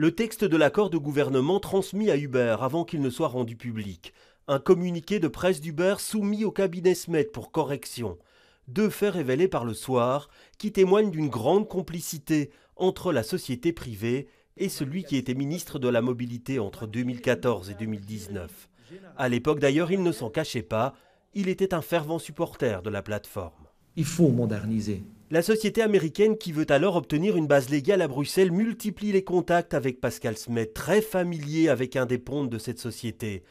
le texte de l'accord de gouvernement transmis à Uber avant qu'il ne soit rendu public, un communiqué de presse d'Uber soumis au cabinet Smet pour correction, deux faits révélés par le soir qui témoignent d'une grande complicité entre la société privée et celui qui était ministre de la mobilité entre 2014 et 2019. À l'époque d'ailleurs, il ne s'en cachait pas, il était un fervent supporter de la plateforme. Il faut moderniser la société américaine qui veut alors obtenir une base légale à Bruxelles multiplie les contacts avec Pascal Smet, très familier avec un des pontes de cette société.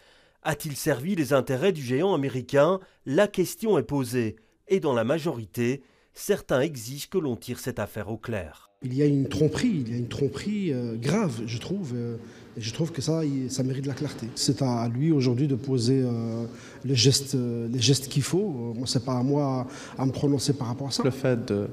A-t-il servi les intérêts du géant américain La question est posée, et dans la majorité, certains exigent que l'on tire cette affaire au clair. Il y a une tromperie, il y a une tromperie euh, grave, je trouve. Euh, et je trouve que ça, ça mérite de la clarté. C'est à lui aujourd'hui de poser euh, les gestes, les gestes qu'il faut. c'est pas à moi à me prononcer par rapport à ça. Le fait de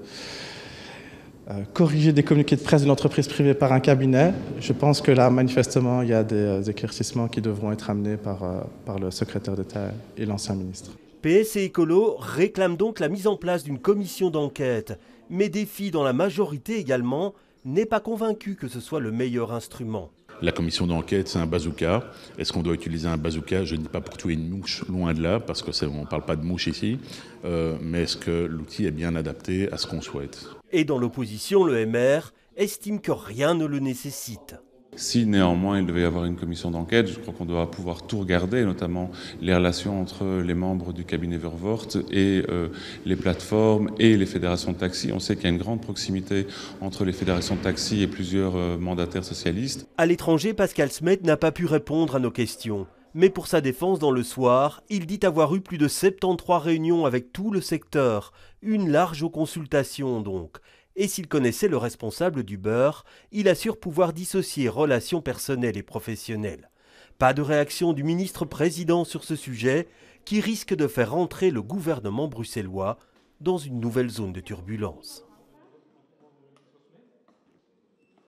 corriger des communiqués de presse d'une entreprise privée par un cabinet, je pense que là, manifestement, il y a des éclaircissements qui devront être amenés par, par le secrétaire d'État et l'ancien ministre. PS et Écolo réclament donc la mise en place d'une commission d'enquête, mais filles, dans la majorité également n'est pas convaincu que ce soit le meilleur instrument. La commission d'enquête, c'est un bazooka. Est-ce qu'on doit utiliser un bazooka Je ne dis pas pour tuer une mouche, loin de là, parce qu'on ne parle pas de mouche ici. Euh, mais est-ce que l'outil est bien adapté à ce qu'on souhaite Et dans l'opposition, le MR estime que rien ne le nécessite. Si néanmoins il devait y avoir une commission d'enquête, je crois qu'on doit pouvoir tout regarder, notamment les relations entre les membres du cabinet Vervoort et euh, les plateformes et les fédérations de taxi. On sait qu'il y a une grande proximité entre les fédérations de taxi et plusieurs euh, mandataires socialistes. À l'étranger, Pascal Smet n'a pas pu répondre à nos questions. Mais pour sa défense dans le soir, il dit avoir eu plus de 73 réunions avec tout le secteur, une large consultation donc et s'il connaissait le responsable du beurre, il assure pouvoir dissocier relations personnelles et professionnelles. Pas de réaction du ministre-président sur ce sujet, qui risque de faire entrer le gouvernement bruxellois dans une nouvelle zone de turbulence.